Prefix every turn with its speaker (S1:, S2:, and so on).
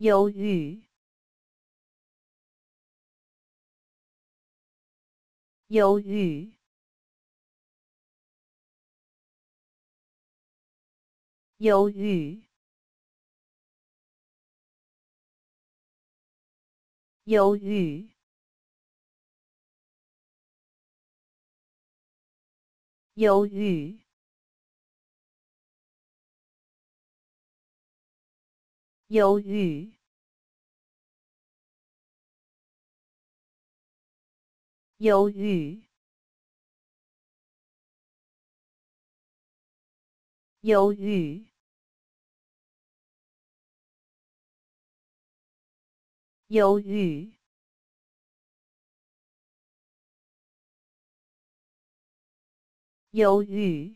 S1: 忧郁，忧郁，忧郁，忧郁，忧郁。犹豫，犹豫，犹豫，犹豫，犹豫。